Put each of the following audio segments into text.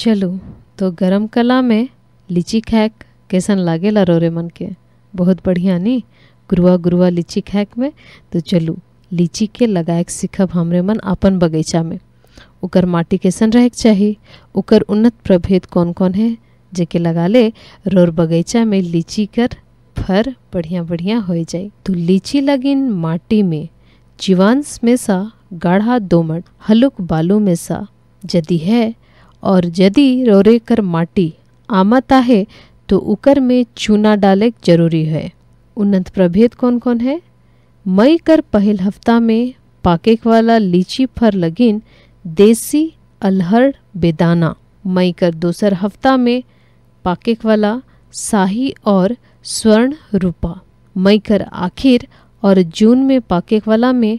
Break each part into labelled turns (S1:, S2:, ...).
S1: चलू तो गरम कला में लीची खैक कैसन ला रोरे मन के बहुत बढ़िया नी गुरुआ गुरुआ लीची खैक में तो चलू लीची के लगाए सीखब हमरे मन अपन बगीचा में उकर माटी कैसन रहे चाहिए उकर उन्नत प्रभेद कौन कौन है जेके लगा ले रोर बगीचा में लीची कर फर बढ़िया बढ़िया हो जाए तो लीची लगिन माटी में जीवांश में सा गाढ़ा दोमट हलुक बालू में सा यदि है और यदि रोरे कर माटी आमाता है तो उकर में चूना डाले जरूरी है उन्नत प्रभेद कौन कौन है मई कर पहल हफ्ता में पाकेक वाला लीची फर लगिन देसी अलहर बेदाना मई कर दूसर हफ्ता में पाकेक वाला शाही और स्वर्ण रूपा मई कर आखिर और जून में पाकेक वाला में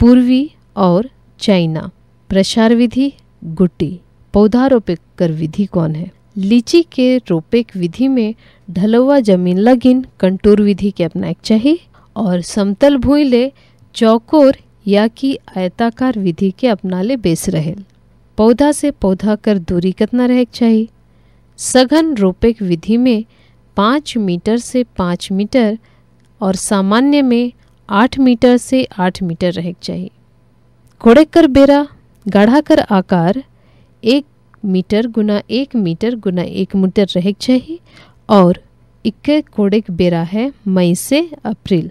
S1: पूर्वी और चाइना प्रसार विधि गुट्टी पौधारोपित कर विधि कौन है लीची के रोपेक विधि में ढलवा जमीन लगिन कंटूर विधि के एक चाहिए और समतल भूई ले चौकोर या कि आयताकार विधि के अपना ले बेस रहे पौधा से पौधा कर दूरी कितना रहे चाहिए सघन रोपेक विधि में पाँच मीटर से पाँच मीटर और सामान्य में आठ मीटर से आठ मीटर रहे चाहिए घोड़े कर बेरा गाढ़ा कर आकार एक मीटर गुना एक मीटर गुना एक मीटर रह चाहिए और इक्के कोड़ेक बेरा है मई से अप्रैल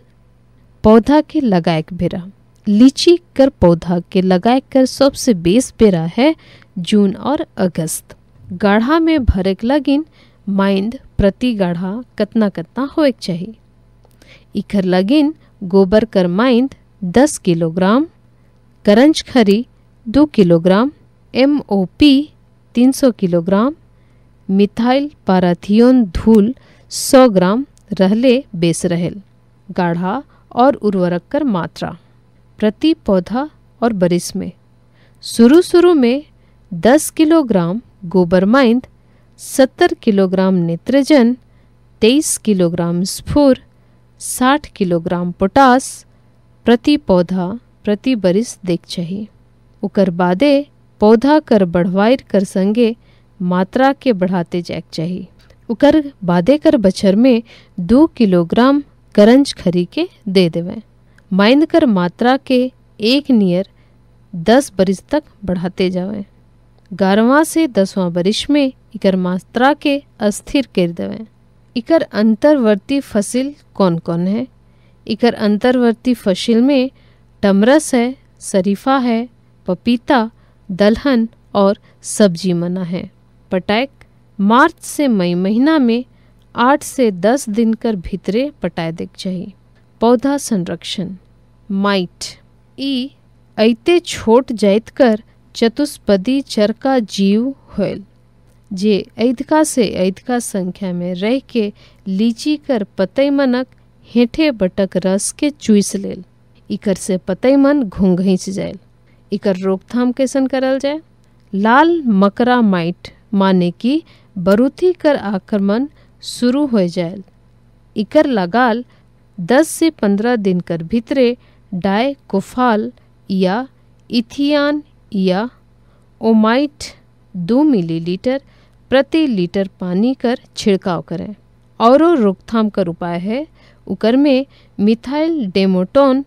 S1: पौधा के लगाएक बेरा लीची कर पौधा के लगाए कर सबसे बेस बेरा है जून और अगस्त गाढ़ा में भरक लगिन माइंड प्रति गाढ़ा कतना कतना हो चाहिए इकर लगिन गोबर कर माइंड दस किलोग्राम करंज खरी दो किलोग्राम एम ओ पी तीन सौ किलोग्राम मिथाइल पाराथियोन धूल सौ ग्राम रहले बेस रहल गाढ़ा और उर्वरक कर मात्रा प्रति पौधा और बरिस में शुरू शुरू में 10 किलोग्राम गोबर माइंद 70 किलोग्राम नेत्रजन 23 किलोग्राम स्फूर 60 किलोग्राम पोटास प्रति पौधा प्रति बरिस देख चाहिए उकर बादे पौधा कर बढ़वाइर कर संगे मात्रा के बढ़ाते जाक चाहिए उकर बादे कर बछर में दो किलोग्राम करंज खरी के दे देवें माइंद कर मात्रा के एक नियर दस बरिस तक बढ़ाते जावे गारवा से दसवां बरिश में इकर मात्रा के अस्थिर कर देवें इकर अंतर्वर्ती फसल कौन कौन है इकर अंतर्वर्ती फसल में टमरस है शरीफा है पपीता दलहन और सब्जी मना है पटैक मार्च से मई महीना में आठ से दस दिन कर भीतरे पटाए देख चाहिए पौधा संरक्षण माइट ई ऐते छोट जाइत कर चतुष्पदी चरका जीव होल जे ऐदका से ऐदका संख्या में रह के लीची कर पतई मनक हेठे बटक रस के चुइस लेल इकर से पतई मन घोंघई जायल एकर रोकथाम कैसन करल जाए लाल मकरा माइट माने कि बरूथी कर आक्रमण शुरू हो जाए इकर लगाल 10 से 15 दिन कर भीतरे डाय कोफाल या इथियान या ओमाइट दो मिलीलीटर प्रति लीटर पानी कर छिड़काव करें और रोकथाम कर उपाय है उकर में मिथाइल डेमोटोन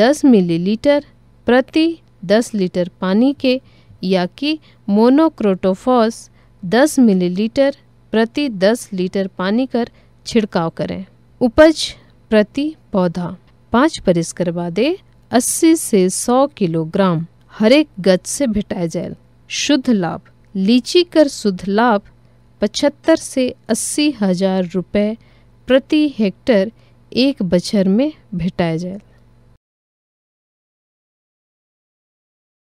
S1: 10 मिलीलीटर प्रति दस लीटर पानी के या कि मोनोक्रोटोफॉस दस मिलीलीटर प्रति दस लीटर पानी कर छिड़काव करें उपज प्रति पौधा पाँच परिस्कर बादे अस्सी से सौ किलोग्राम हरेक गज से भेटाया जाए शुद्ध लाभ लीची कर शुद्ध लाभ पचहत्तर से अस्सी हजार रुपये प्रति हेक्टर एक बछर में भेटाया जाए